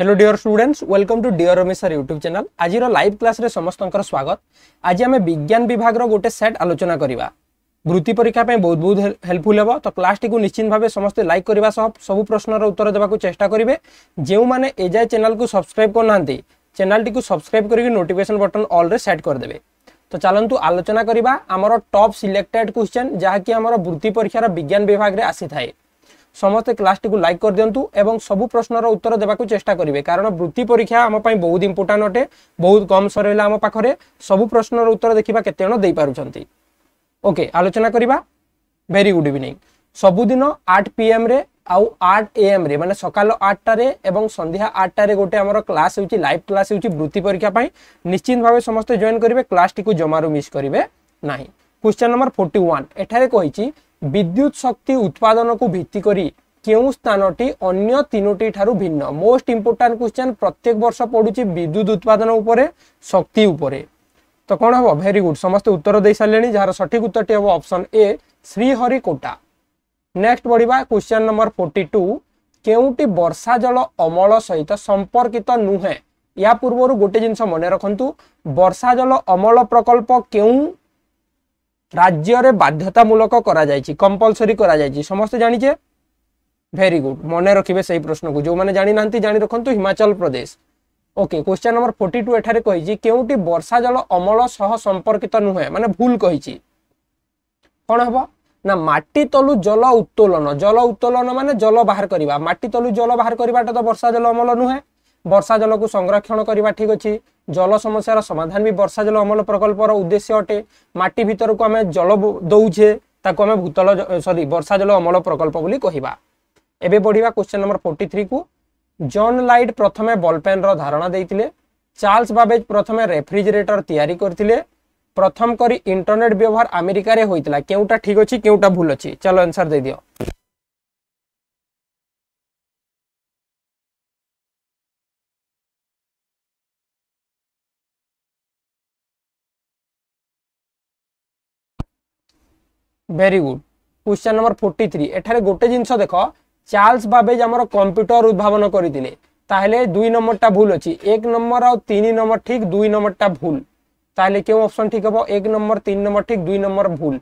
hello dear students welcome to dear Ramesh sir YouTube channel ଆଜିର live କ୍ଲାସ୍ରେ ସମସ୍ତଙ୍କର ସ୍ୱାଗତ ଆଜି ଆମେ ବିଜ୍ଞାନ ବିଭାଗର ଗୋଟେ ସେଟ୍ ଆଲୋଚନା କରିବା ବୃତ୍ତି ପରୀକ୍ଷା ପାଇଁ ବହୁତ ବହୁତ ହେଲ୍ପଫୁଲ୍ ହେବ ତ କ୍ଲାସ୍ଟିକୁ ନିଶ୍ଚିତ ଭାବେ ସମସ୍ତେ ଲାଇକ୍ କରିବା ସହ ସବୁ ପ୍ରଶ୍ନର ଉତ୍ତର ଦେବାକୁ ଚେଷ୍ଟା କରିବେ ଯେଉଁମାନେ ଏଯାଏ ଚ୍ୟାନେଲ୍କୁ ସବସ୍କ୍ରାଇବ୍ କରୁନାହାନ୍ତି ଚ୍ୟାନେଲ୍ଟିକୁ ସବସ୍କ୍ରାଇବ୍ କରିକି ନୋଟିଫିକେସନ୍ ବଟନ୍ ଅଲ୍ରେ ସେଟ୍ କରିଦେବେ ତ ଚାଲନ୍ତୁ ଆଲୋଚନା କରିବା ଆମର ଟପ୍ ସିଲେକ୍ଟେଡ୍ କ୍ୱେଶ୍ଚନ୍ ଯାହାକି ଆମର ବୃତ୍ତି ପରୀକ୍ଷାର ବିଜ୍ଞାନ ବିଭାଗରେ ଆସିଥାଏ ସମସ୍ତେ କ୍ଲାସ୍ଟିକୁ ଲାଇକ୍ କରିଦିଅନ୍ତୁ ଏବଂ ସବୁ ପ୍ରଶ୍ନର ଉତ୍ତର ଦେବାକୁ ଚେଷ୍ଟା କରିବେ କାରଣ ବୃତ୍ତି ପରୀକ୍ଷା ଆମ ପାଇଁ ବହୁତ ଇମ୍ପୋର୍ଟାଣ୍ଟ ଅଟେ ବହୁତ କମ୍ ସରିଲା ଆମ ପାଖରେ ସବୁ ପ୍ରଶ୍ନର ଉତ୍ତର ଦେଖିବା କେତେ ଜଣ ଦେଇପାରୁଛନ୍ତି ଓକେ ଆଲୋଚନା କରିବା ଭେରି ଗୁଡ୍ ଇଭିନିଙ୍ଗ ସବୁଦିନ ଆଠ ପିଏମ୍ରେ ଆଉ ଆଠ ଏଏମ୍ରେ ମାନେ ସକାଳ ଆଠଟାରେ ଏବଂ ସନ୍ଧ୍ୟା ଆଠଟାରେ ଗୋଟେ ଆମର କ୍ଲାସ୍ ହେଉଛି ଲାଇଭ୍ କ୍ଲାସ୍ ହେଉଛି ବୃତ୍ତି ପରୀକ୍ଷା ପାଇଁ ନିଶ୍ଚିନ୍ତ ଭାବେ ସମସ୍ତେ ଜଏନ୍ କରିବେ କ୍ଲାସ୍ଟିକୁ ଜମାରୁ ମିସ୍ କରିବେ ନାହିଁ କ୍ୱେଶ୍ଚନ୍ ନମ୍ବର ଫୋର୍ଟି ଏଠାରେ କହିଛି বিদ্যুৎ শক্তি উৎপাদনকু ভিত্তি করে কেউ স্থানটি অন্য তিনোটি ঠার ভিন্ন মোস্ট ইম্পর্টাট কোশ্চেন প্রত্যেক বর্ষ পড়ুছি বিদ্যুৎ উৎপাদন উপরে শক্তি উপরে তো কোণ হব ভেরি গুড সমস্তে উত্তর দিয়ে সারে যার সঠিক উত্তরটি হব অপশন এ শ্রীহরিকোটা নেক্সট বড়া কোশ্চেন নম্বর ফোর্টি টু কেউটি বর্ষা জল অমল সহিত সম্পর্কিত নুহে ଏହା ପୂର୍ବରୁ ଗୋଟେ ଜିନିଷ ମନେ ରଖନ୍ତୁ ବର୍ଷା ଜଳ ଅମଳ ପ୍ରକଳ୍ପ କେଉଁ রাজ্যরে বাধ্যতামূলক করা যাইছি কম্পলসরি করা যাইছি সমস্ত জানিছে ভেরি গুড মনে রাখবে সেই প্রশ্নকু যে জানি না জানি রাখতু Himachal Pradesh okay question number forty two এখানে কী কেউটি বর্ষা জল অমল সহ সম্পর্কিত নুহে মানে ভুল কী কোণ হব না মাটি তলু জল উত্তোলন জল উত্তোলন মানে জল বাহার করা মাটি তলু জল বাহার করাটা তো বর্ষা জল অমল নুহে বর্ষা জলকু সংরক্ষণ করা ঠিক অছি জল সমস্যার সমাধান বি বর্ষা জল অমল প্রকল্পর উদ্দেশ্য অটে মাটি ভিতরক আমি জল দৌছে তাকে আমি ভূতল সরি বর্ষা জল অমল প্রকল্প বলে কহা এবে বড়া কোশ্চেন নম্বর ফোর্টি থ্রি কু জন লাইট প্রথমে বলপেন্র ধারণা দিয়ে চার্লস বাবেজ প্রথমে রেফ্রিজরেটর তৈরি করে প্রথম করে ইন্টরনেট ব্যবহার আমেরিকার হয়েছিল কেউটা ঠিক অছি কেউটা ভুল অছি চলো আনসার দিয়ে দিও very good question number forty three এখানে গোটে জিনিস দেখ চার্লস বাবেজ আমার কম্পুটর উদ্ভাবন করে তাহলে দুই নম্বরটা ভুল অছি এক নম্বর আন নম্বর ঠিক দুই নম্বরটা ভুল তাহলে কেউ অপশন ঠিক হব এক নম্বর তিন নম্বর ঠিক দুই নম্বর ভুল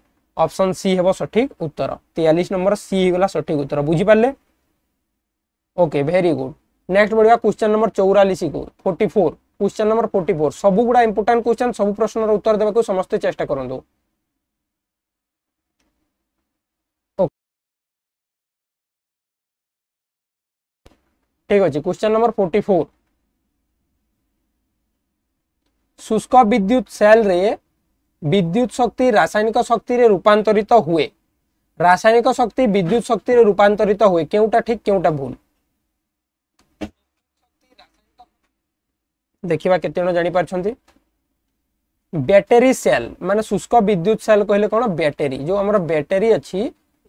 অপশন সি হব সঠিক উত্তর তেয়াল্লিশ নম্বর সি হইগলা সঠিক উত্তর বুঝিপারে ওকে ভেরি গুড নেক্সট বড়া কোশ্চেন নম্বর চৌরাশ কু forty four question number forty four সবুগুড়া ইম্পর্টাট কোশ্চেন সব প্রশ্নর উত্তর দেওয়া সমস্ত চেষ্টা করতু ठीक अच्छे क्वेश्चन नंबर फोर्टी फोर शुष्क विद्युत सेल रे विद्युत शक्ति रासायनिक शक्ति रे रूपातरित तो हुए रासायनिक शक्ति विद्युत शक्ति रे रूपातरित तो हुए क्योंटा ठीक क्योंटा भूल देखा के बैटेरी सेल मान शुष्क विद्युत सेल कहले कौन बैटेरी जो आम बैटेरी अच्छी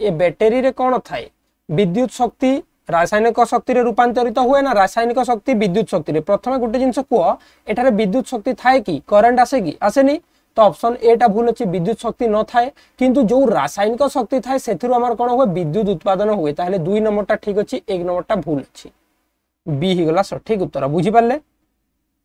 ये बैटेरी कौन थाए विद्युत शक्ति রাসায়নিক শক্তিরে রূপান্তরিত হুয়ে না রাসায়নিক শক্তি বিদ্যুৎ শক্তিরে প্রথমে গোটে জিনিস কুহ এটার বিদ্যুৎ শক্তি থাকে কি করেন্ট আসে কি আসে নি তো অপশন এটা ভুল হচ্ছে বিদ্যুৎ শক্তি নথায় কিন্তু যে রাসায়নিক শক্তি থাকে সেথির আমার কোন হুয়ে বিদ্যুৎ উৎপাদন হুয়ে তাহলে দুই নম্বরটা ঠিক আছে এক নম্বরটা ভুল আছে বি হইগলা সঠিক উত্তর বুঝিপারে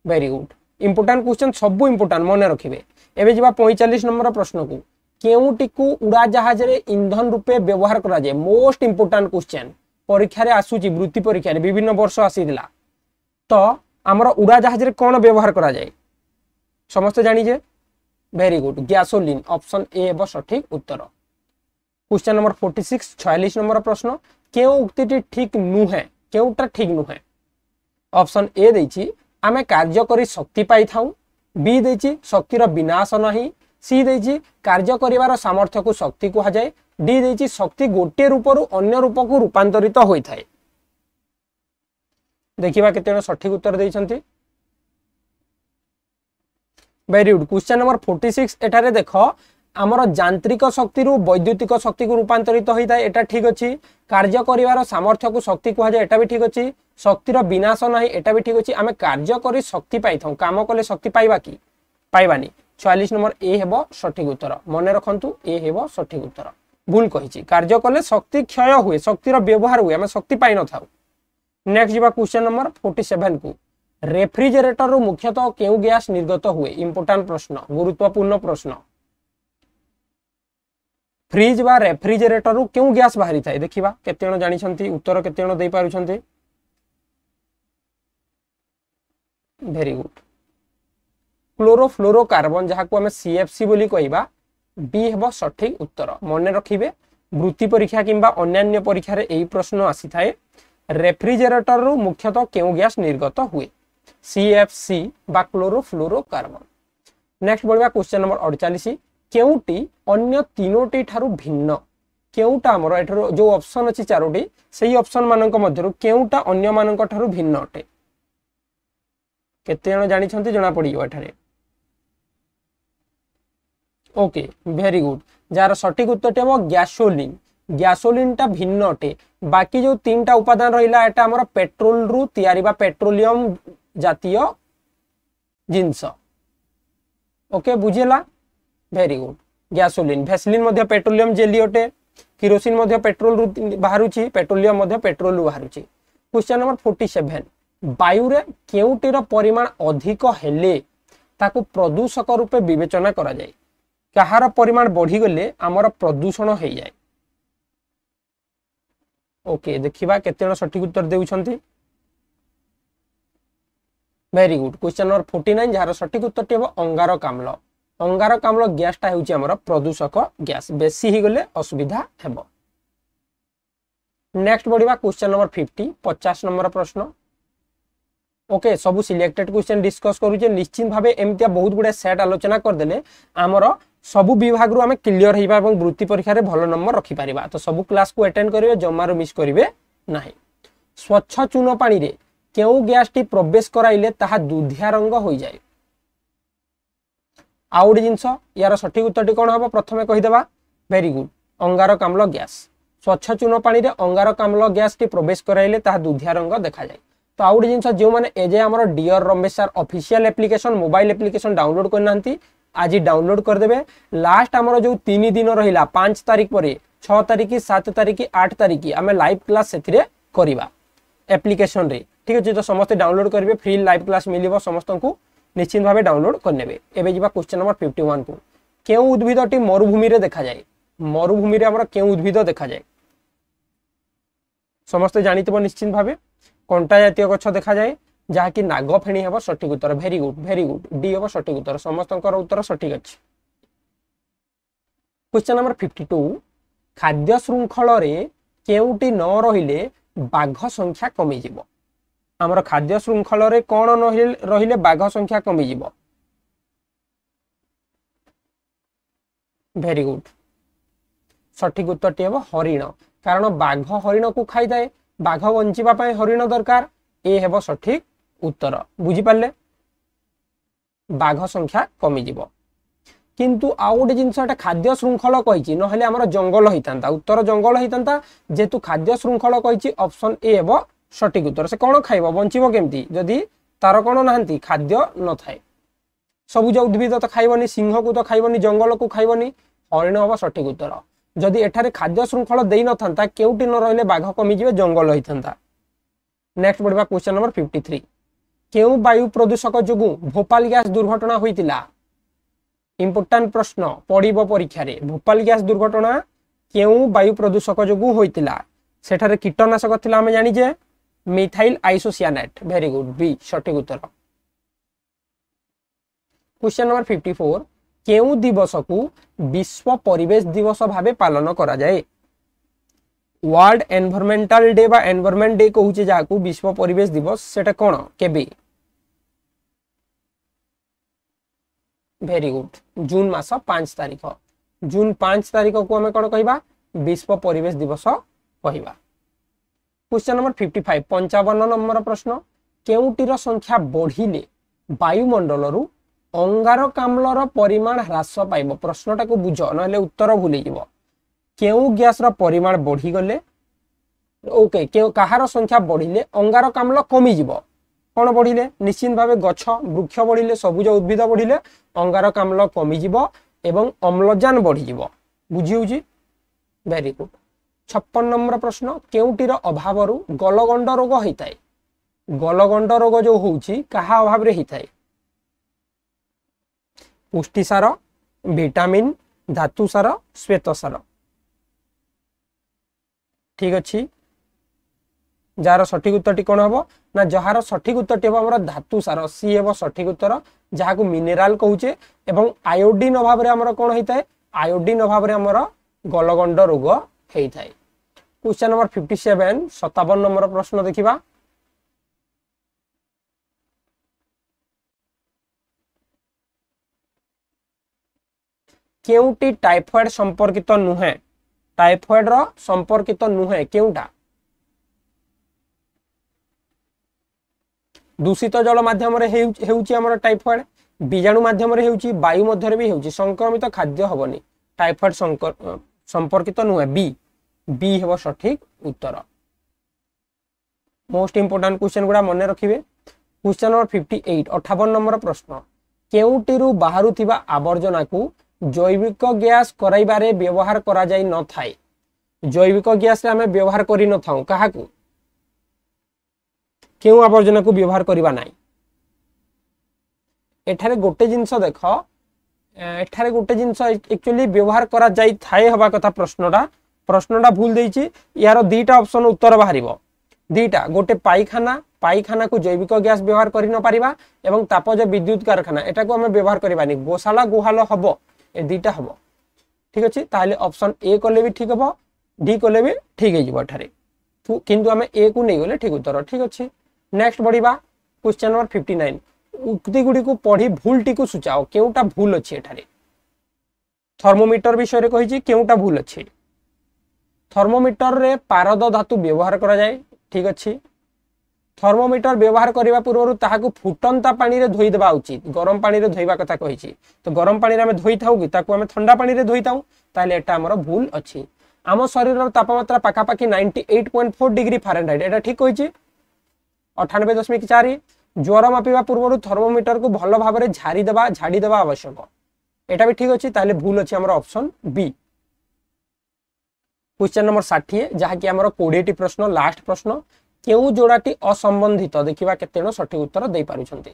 ভেরি গুড ইম্পর্টাট কোশ্চেন সবু ইম্পর্টাট মনে রাখবে এবে যা পঁয়তাল্লিশ নম্বর প্রশ্নকু কেউটি উড়াজাহাজে ইন্ধন রূপে ব্যবহার করা যায় মোস্ট ইম্পর্টাট কোশ্চেন পরীক্ষার আসুচি বৃত্তি পরীক্ষার বিভিন্ন বর্ষ আসি তো আমার উড়াজাহাজের কোণ ব্যবহার করা যায় সমস্ত জানিজে very good gasoline option A হব সঠিক উত্তর কোশ্চেন নম্বর ফোর্টি সিক্স ছয়াল্লিশ নম্বর প্রশ্ন কেউ উক্তিটি ঠিক নুহে কেউটা ঠিক নুহে অপশন এ দিয়েছি আমি কার্য করে শক্তি পাই থাও বি দিয়েছি শক্তির বিনাশ নহি সি দিয়েছি কার্য করিবার সামর্থ্যকে শক্তি কুহযায় ଦେଇଛି ଶକ୍ତି ଗୋଟିଏ ରୂପରୁ ଅନ୍ୟ ରୂପକୁ ରୂପାନ୍ତରିତ ହୋଇଥାଏ ଦେଖିବା କେତେ ଜଣ ସଠିକ ଉତ୍ତର ଦେଇଛନ୍ତି very good question number forty six ଏଠାରେ ଦେଖ ଆମର ଯାନ୍ତ୍ରିକ ଶକ୍ତିରୁ ବୈଦ୍ୟୁତିକ ଶକ୍ତିକୁ ରୂପାନ୍ତରିତ ହୋଇଥାଏ ଏଟା ଠିକ ଅଛି କାର୍ଯ୍ୟ କରିବାର ସାମର୍ଥ୍ୟକୁ ଶକ୍ତି କୁହାଯାଏ ଏଟା ବି ଠିକ ଅଛି ଶକ୍ତିର ବିନାଶ ନାହିଁ ଏଟା ବି ଠିକ ଅଛି ଆମେ କାର୍ଯ୍ୟ କରି ଶକ୍ତି ପାଇଥାଉ କାମ କଲେ ଶକ୍ତି ପାଇବା କି ପାଇବାନି ଛୟାଳିଶ ନମ୍ବର ଏ ହେବ ସଠିକ ଉତ୍ତର ମନେ ରଖନ୍ତୁ ଏ ହେବ ସଠିକ ଉତ୍ତର ভুল কী কার্য কলে শক্তি ক্ষয় হুয়ে শক্তির ব্যবহার হুয়ে আমি শক্তি পাই নথাও নেক্সট যা কোশ্চেন নম্বর ফোর্টি সেভেন কু রেফ্রিজেটর মুখ্যতঃ কেউ গ্যাস নির্গত হুয়ে ইম্পর্টান্ট প্রশ্ন গুরুত্বপূর্ণ প্রশ্ন ফ্রিজ বা রেফ্রিজেটর কেউ গ্যাস বাহারি থাকে দেখা কেতে জন জাঁচান উত্তর কেতে জন পারুচ্ছেন ভেরি গুড ক্লোরোফ্লোরোকার্বন যাকে আমি সিএফসি বলে কহবা বি হব সঠিক উত্তর মনে রাখবে বৃত্তি পরীক্ষা কিংবা অন্যান্য পরীক্ষার এই প্রশ্ন আসি থাকে রেফ্রিজারেটর মুখ্যত কেউ গ্যাস নির্গত হুয়ে সিএফসি বা ক্লোরোফ্লোরোকার্বন নেক্সট বলবা কোশ্চেন নম্বর অড়চাশ কেউটি অন্য তিনোটি ঠারু ভিন্ন কেউটা আমার এঠার যে অপশন অছি চারোটি সেই অপশন মানক মধ্যে কেউটা অন্য মানক ঠারু ভিন্ন অটে কেতে জন জাঁচান জনা পড়ি এখানে ওকে ভেরি গুড যার সঠিক উত্তরটি হব গ্যাসোলিন গ্যাসোলিনটা ভিন্ন অটে বাকি যে তিনটা উপাদান রহিলা এটা আমার পেট্রোল রু তৈরি বা পেট্রোলিয়ম জাতীয় জিনিস ওকে বুঝিলা ভেরি গুড গ্যাসোলিন ভ্যাসলিন মধ্যে পেট্রোলিয়ম জেলি অটে কিরোসিন মধ্যে পেট্রোল রু বাহুছি পেট্রোলিয়ম মধ্যে পেট্রোল রু বাহুছি কোশ্চেন নম্বর ফোর্টি সেভেন বায়ুরে কেউটির পরিমাণ অধিক হলে তাকে প্রদূষক রূপে বিবেচনা করা যায় কাহার পরিমাণ বড়িগলে আমার প্রদূষণ হয়ে যায় ওকে দেখা কেতজন সঠিক উত্তর দেছেন very good question number forty nine যার সঠিক উত্তরটি হব অঙ্গারকাম্ল অঙ্গারকাম্ল গ্যাসটা হচ্ছে আমার প্রদূষক গ্যাস বেশি হয়ে অসুবিধা হব নেক্সট বড়া কোশ্চেন নম্বর ফিফটি পচাশ নম্বর প্রশ্ন ओके सब सिलेक्टेड क्वेश्चन डिस्कस करुचे निश्चित भाव एमती बहुत गुड़ा सेट आलोचना करदे आमर सब विभाग आम क्लीयर होगा और वृत्ति परीक्षा भल नंबर रखिपर तो सब क्लास को एटेड करेंगे जमारू मिस करेंगे ना स्वच्छ चून पा क्यों ग्यास टी प्रवेश कराइले दुधिया रंग हो जाए आउ गोटे जिनस यार सठिक उत्तर टी कौन हम प्रथम कहीदे भेरी गुड अंगारकाम्ल ग्यास स्वच्छ चून पा अंगारकाम्ल ग्यास टी प्रवेश कराइले दुधिया रंग देखा जाए তো আউ গোটে জিনিস যে এজে আমার dear Ramesh sir official application mobile application download করে না আজ ডাউনলোড করেদেবে লাস্ট আমার যে তিন দিন রহিলা পাঁচ তারিখ পরে ছ তারিখ সাত তারিখ আট তারিখ আমি লাইভ ক্লাস সেতিরে করা আপ্লিকেসনরে ঠিক আছে তো সমস্ত ডাউনলোড করবে ফ্রি লাইভ ক্লাস মিলব সমস্ত নিশ্চিত ভাবে ডাউনলোড করে নেবে এবে যা কোশ্চেন নম্বর ফিফটি ওয়ান কু কেউ উদ্ভিদটি মরুভূমি দেখা যায় মরুভূমি আমার কেউ উদ্ভিদ দেখা যায় সমস্ত জাঁথিব নিশ্চিত ভাবে কণ্টা জাতীয় গছ দেখা যায় ଯାହାକି ନାଗ ଫେଣି ହେବ ସଠିକ ଉତ୍ତର very good very good D ହେବ ସଠିକ ଉତ୍ତର ସମସ୍ତଙ୍କର ଉତ୍ତର ସଠିକ ଅଛି କ୍ୱେଶ୍ଚନ୍ ନମ୍ବର ଫିଫ୍ଟି ଟୁ ଖାଦ୍ୟ ଶୃଙ୍ଖଳରେ କେଉଁଟି ନ ରହିଲେ ବାଘ ସଂଖ୍ୟା କମିଯିବ ଆମର ଖାଦ୍ୟ ଶୃଙ୍ଖଳରେ କ'ଣ ରହିଲେ ବାଘ ସଂଖ୍ୟା କମିଯିବ ଭେରି ଗୁଡ୍ ସଠିକ ଉତ୍ତରଟି ହେବ ହରିଣ କାରଣ ବାଘ ହରିଣକୁ ଖାଇଥାଏ ବାଘ ବଞ୍ଚିବା ପାଇଁ ହରିଣ ଦରକାର ଏ ହେବ ସଠିକ୍ ଉତ୍ତର ବୁଝିପାରିଲେ ବାଘ ସଂଖ୍ୟା କମିଯିବ କିନ୍ତୁ ଆଉ ଗୋଟେ ଜିନିଷ ଏଟା ଖାଦ୍ୟ ଶୃଙ୍ଖଳ କହିଛି ନହେଲେ ଆମର ଜଙ୍ଗଲ ହେଇଥାନ୍ତା ଉତ୍ତର ଜଙ୍ଗଲ ହେଇଥାନ୍ତା ଯେହେତୁ ଖାଦ୍ୟ ଶୃଙ୍ଖଳ କହିଛି ଅପସନ୍ ଏ ହେବ ସଠିକ୍ ଉତ୍ତର ସେ କ'ଣ ଖାଇବ ବଞ୍ଚିବ କେମିତି ଯଦି ତାର କ'ଣ ନାହାନ୍ତି ଖାଦ୍ୟ ନଥାଏ ସବୁଜ ଉଦ୍ଭିଦ ତ ଖାଇବନି ସିଂହକୁ ତ ଖାଇବନି ଜଙ୍ଗଲକୁ ଖାଇବନି ହରିଣ ହେବ ସଠିକ୍ ଉତ୍ତର ଯଦି ଏଠାରେ ଖାଦ୍ୟ ଶୃଙ୍ଖଳ ଦେଇନଥାନ୍ତା କେଉଁଠି ନ ରହିଲେ ବାଘ କମିଯିବେ ଜଙ୍ଗଲ ହୋଇଥାନ୍ତା ନେକ୍ସଟ ପଢ଼ିବା କ୍ୱେଶ୍ଚନ ନମ୍ବର ଫିଫ୍ଟି ଥ୍ରୀ କେଉଁ ବାୟୁ ପ୍ରଦୂଷକ ଯୋଗୁଁ ଭୋପାଲ ଗ୍ୟାସ୍ ଦୁର୍ଘଟଣା ହୋଇଥିଲା ଇମ୍ପୋର୍ଟାଣ୍ଟ ପ୍ରଶ୍ନ ପଡ଼ିବ ପରୀକ୍ଷାରେ ଭୋପାଲ ଗ୍ୟାସ୍ ଦୁର୍ଘଟଣା କେଉଁ ବାୟୁ ପ୍ରଦୂଷକ ଯୋଗୁଁ ହୋଇଥିଲା ସେଠାରେ କୀଟନାଶକ ଥିଲା ଆମେ ଜାଣିଛେ methyl isocyanate very good B ସଠିକ ଉତ୍ତର କ୍ୱେଶ୍ଚନ ନମ୍ବର ଫିଫ୍ଟି ଫୋର୍ কেউ দিবসকু বিশ্ব পরিবেশ দিবস ভাবে পালন করা যায় ওয়ার্ল্ড এনভারমেন্টাল ডে বা এনভারমেন্ট ডে কহুছে যাহাকু বিশ্ব পরিবেশ দিবস সেটা কোন কেবে ভেরি গুড জুন মাস পাঁচ তারিখ জুন পাঁচ তারিখকু আমি কোণ কহিবা বিশ্ব পরিবেশ দিবস কহিবা কোশ্চেন নম্বর ফিফটি ফাইভ পঞ্চাবন নম্বর প্রশ্ন কেউটির সংখ্যা বড়িলে বায়ুমণ্ডলরু ଅଙ୍ଗାରକାମ୍ଳର ପରିମାଣ ହ୍ରାସ ପାଇବ ପ୍ରଶ୍ନଟାକୁ ବୁଝ ନହେଲେ ଉତ୍ତର ଭୁଲିଯିବ କେଉଁ ଗ୍ୟାସର ପରିମାଣ ବଢ଼ିଗଲେ ଓକେ କେଉଁ କାହାର ସଂଖ୍ୟା ବଢ଼ିଲେ ଅଙ୍ଗାରକାମ୍ଳ କମିଯିବ କ'ଣ ବଢ଼ିଲେ ନିଶ୍ଚିନ୍ତ ଭାବେ ଗଛ ବୃକ୍ଷ ବଢ଼ିଲେ ସବୁଜ ଉଦ୍ଭିଦ ବଢ଼ିଲେ ଅଙ୍ଗାରକାମ୍ଳ କମିଯିବ ଏବଂ ଅମ୍ଳଜାନ ବଢ଼ିଯିବ ବୁଝି ହେଉଛି ଭେରି ଗୁଡ୍ ଛପନ ନମ୍ବର ପ୍ରଶ୍ନ କେଉଁଟିର ଅଭାବରୁ ଗଲଗଣ୍ଡ ରୋଗ ହୋଇଥାଏ ଗଲଗଣ୍ଡ ରୋଗ ଯେଉଁ ହେଉଛି କାହା ଅଭାବରେ ହୋଇଥାଏ ପୁଷ୍ଟିସାର ଭିଟାମିନ ଧାତୁସାର ଶ୍ୱେତସାର ଠିକ୍ ଅଛି ଯାହାର ସଠିକ ଉତ୍ତରଟି କ'ଣ ହେବ ନା ଯାହାର ସଠିକ ଉତ୍ତରଟି ହେବ ଆମର ଧାତୁସାର ସିଏ ହେବ ସଠିକ ଉତ୍ତର ଯାହାକୁ ମିନେରାଲ କହୁଛେ ଏବଂ ଆୟୋଡ଼ିନ ଅଭାବରେ ଆମର କ'ଣ ହେଇଥାଏ ଆୟୋଡ଼ିନ ଅଭାବରେ ଆମର ଗଲଗଣ୍ଡ ରୋଗ ହେଇଥାଏ କ୍ୱେଶ୍ଚନ ନମ୍ବର ଫିଫ୍ଟି ସେଭେନ ସତାବନ ନମ୍ବର ପ୍ରଶ୍ନ ଦେଖିବା কেউটি টাইফয়েড সম্পর্কিত নুহে টাইফয়েডর সম্পর্কিত নুহে কেউটা দূষিত জল মাধ্যমে হচ্ছে আমার টাইফয়েড বীজাণু মাধ্যমে হচ্ছে বায়ু মধ্যে বি হচ্ছে সংক্রমিত খাদ্য হবনি টাইফয়েড সম্পর্কিত নুহে বি বি হব সঠিক উত্তর মোস্ট ইম্পর্টাট কোশ্চেন গুড়া মনে রাখবে কোশ্চেন নম্বর ফিফটি এইট অঠাবন নম্বর প্রশ্ন কেউটি বাহু আবর্জনা জৈবিক গ্যাস କରାଇବାରେ ବ୍ୟବହାର କରାଯାଇ ନଥାଏ জৈবিক ଗ୍ୟାସରେ ଆମେ ବ୍ୟବହାର କରିନଥାଉ କାହାକୁ କେଉଁ ଆବର୍ଜନାକୁ ବ୍ୟବହାର କରିବା ନାହିଁ ଏଠାରେ ଗୋଟେ ଜିନିଷ ଦେଖ ଏଠାରେ ଗୋଟେ ଜିନିଷ ଆକ୍ଚୁଆଲି ବ୍ୟବହାର କରାଯାଇଥାଏ ହେବା କଥା ପ୍ରଶ୍ନଟା ପ୍ରଶ୍ନଟା ଭୁଲ ଦେଇଛି ଏହାର ଦୁଇଟା ଅପସନ୍ ଉତ୍ତର ବାହାରିବ ଦୁଇଟା ଗୋଟେ ପାଇଖାନା পাইখানাকু জৈবিক গ্যাস ব্যবহার করে নপারিবা এবং তাপজ বিদ্যুৎ কারখানা এটাকে আমি ব্যবহার করবানি গোশালা গুহাল হব এ দুইটা হব ঠিক আছে তাহলে অপশন এ কলে বি ঠিক হব ডি কলে বি ঠিক হয়ে এঠারে কিন্তু আমি এ কু নেইগলে ঠিক উত্তর ঠিক আছে নেক্সট বড়া কোশ্চেন নম্বর ফিফটি নাইন উক্তিগুড়ি পড়ি ভুলটি সূচাও কেউটা ভুল অছি এঠারে থর্মোমিটর বিষয়ে কী কেউটা ভুল অছি থর্মোমিটরের পারদ ধাতু ব্যবহার করা যায় ঠিক আছে থর্মোমিটর ব্যবহার করা পূর্ব তাহলে ফুটন্তা পাড়ে ধোইদেওয়া উচিত গরম পাড়ে ধোয়া কথা কী তো গরম পাড়ে আমি ধোই থাকি তাকে আমি থা পাড়ে ধোই থাও তাহলে এটা আমার ভুল অছি আম শরীরের তাপমাত্রা পাখাপাখি ninety eight point four degree Fahrenheit এটা ঠিক কইছি অঠানবে দশমিক চারি জ্বর মাপিবা পূর্ব থর্মোমিটর কু ভাল ভাবে ঝাড়ি দেওয়া ঝাড়ি দেওয়া আবশ্যক এটা বি ঠিক অছি তাহলে ভুল অছি আমার অপশন বি क्वेश्चन नंबर षाठी जहाँकि आम कोड़ेटी प्रश्न लास्ट प्रश्न କେଉଁ ଯୋଡ଼ାଟି ଅସମ୍ବନ୍ଧିତ ଦେଖିବା କେତେ ଜଣ ସଠିକ ଉତ୍ତର ଦେଇପାରୁଛନ୍ତି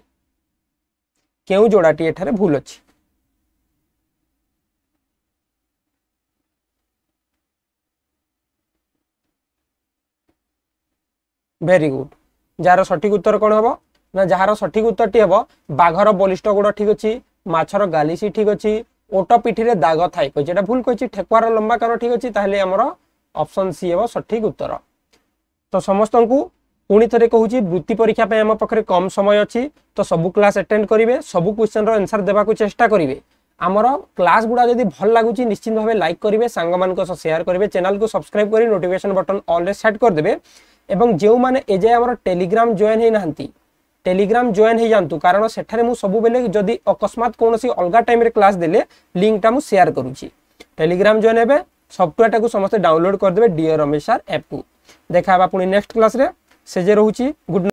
କେଉଁ ଯୋଡ଼ାଟି ଏଠାରେ ଭୁଲ ଅଛି ଭେରି ଗୁଡ୍ ଯାହାର ସଠିକ ଉତ୍ତର କ'ଣ ହେବ ନା ଯାହାର ସଠିକ ଉତ୍ତରଟି ହେବ ବାଘର ବଳିଷ୍ଠ ଗୋଡ଼ ଠିକ ଅଛି ମାଛର ଗାଲିସି ଠିକ ଅଛି ଓଟ ପିଠିରେ ଦାଗ ଥାଏ କହିଛି ଏଇଟା ଭୁଲ କହିଛି ଠେକୁଆର ଲମ୍ବାକାର ଠିକ ଅଛି ତାହେଲେ ଆମର ଅପସନ୍ ସି ହେବ ସଠିକ ଉତ୍ତର ତ ସମସ୍ତଙ୍କୁ ପୁଣି ଥରେ କହୁଛି ବୃତ୍ତି ପରୀକ୍ଷା ପାଇଁ ଆମ ପାଖରେ କମ୍ ସମୟ ଅଛି ତ ସବୁ କ୍ଲାସ୍ ଆଟେଣ୍ଡ କରିବେ ସବୁ କ୍ୱେଶ୍ଚନ୍ର ଆନ୍ସର୍ ଦେବାକୁ ଚେଷ୍ଟା କରିବେ ଆମର କ୍ଲାସ୍ ଗୁଡ଼ା ଯଦି ଭଲ ଲାଗୁଛି ନିଶ୍ଚିତ ଭାବେ ଲାଇକ୍ କରିବେ ସାଙ୍ଗମାନଙ୍କ ସହ ସେୟାର କରିବେ ଚ୍ୟାନେଲକୁ ସବସ୍କ୍ରାଇବ୍ କରି ନୋଟିଫିକେସନ୍ ବଟନ୍ ଅଲ୍ରେ ସେଟ୍ କରିଦେବେ ଏବଂ ଯେଉଁମାନେ ଏଯାଏ ଆମର ଟେଲିଗ୍ରାମ ଜଏନ୍ ହେଇନାହାନ୍ତି টেলিগ্রাম জয়েন হয়ে যাতে কারণ সেঠারে মু সবুলে যদি অকস্মাত কোণী অলগা টাইমে ক্লাস দেলে লিঙ্কটা মু সেয়ার করুছি টেলিগ্রাম জয়েন হবে সফটওয়্যারটাকে সমস্তে ডাউনলোড করে দেবে ডিএ রমেশ স্যার অ্যাপকু দেখা হবা পুঁ নেক্সট ক্লাসে সেজে রয়েছে গুড